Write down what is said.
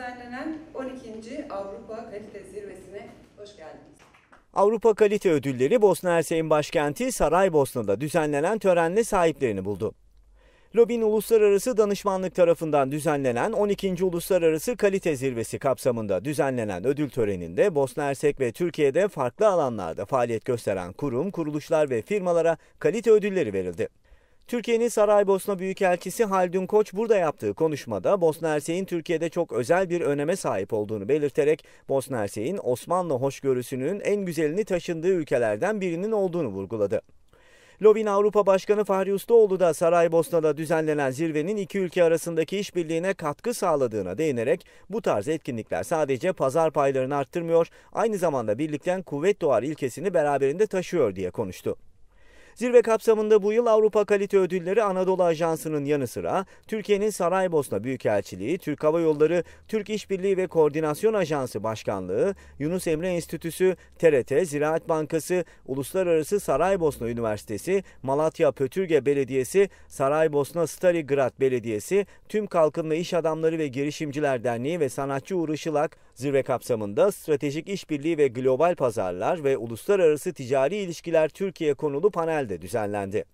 düzenlenen 12. Avrupa Kalite Zirvesi'ne hoş geldiniz. Avrupa Kalite Ödülleri Bosna Hersek'in başkenti Saraybosna'da düzenlenen törenle sahiplerini buldu. Lobin Uluslararası Danışmanlık tarafından düzenlenen 12. Uluslararası Kalite Zirvesi kapsamında düzenlenen ödül töreninde Bosna Hersek ve Türkiye'de farklı alanlarda faaliyet gösteren kurum, kuruluşlar ve firmalara kalite ödülleri verildi. Türkiye'nin Saraybosna Büyükelçisi Haldun Koç burada yaptığı konuşmada Bosna Hersek'in Türkiye'de çok özel bir öneme sahip olduğunu belirterek Bosna Hersek'in Osmanlı hoşgörüsünün en güzelini taşındığı ülkelerden birinin olduğunu vurguladı. Lovin Avrupa Başkanı Fahri Ustaoğlu da Saraybosna'da düzenlenen zirvenin iki ülke arasındaki işbirliğine katkı sağladığına değinerek bu tarz etkinlikler sadece pazar paylarını arttırmıyor, aynı zamanda birlikten kuvvet doğar ilkesini beraberinde taşıyor diye konuştu. Zirve kapsamında bu yıl Avrupa Kalite Ödülleri Anadolu Ajansı'nın yanı sıra Türkiye'nin Saraybosna Büyükelçiliği, Türk Hava Yolları, Türk İşbirliği ve Koordinasyon Ajansı Başkanlığı, Yunus Emre Enstitüsü, TRT, Ziraat Bankası, Uluslararası Saraybosna Üniversitesi, Malatya Pötürge Belediyesi, Saraybosna Starigrad Belediyesi, Tüm Kalkınma İş Adamları ve Girişimciler Derneği ve sanatçı Uğur zirve kapsamında stratejik İşbirliği ve global pazarlar ve uluslararası ticari İlişkiler Türkiye konulu panel düzenlendi.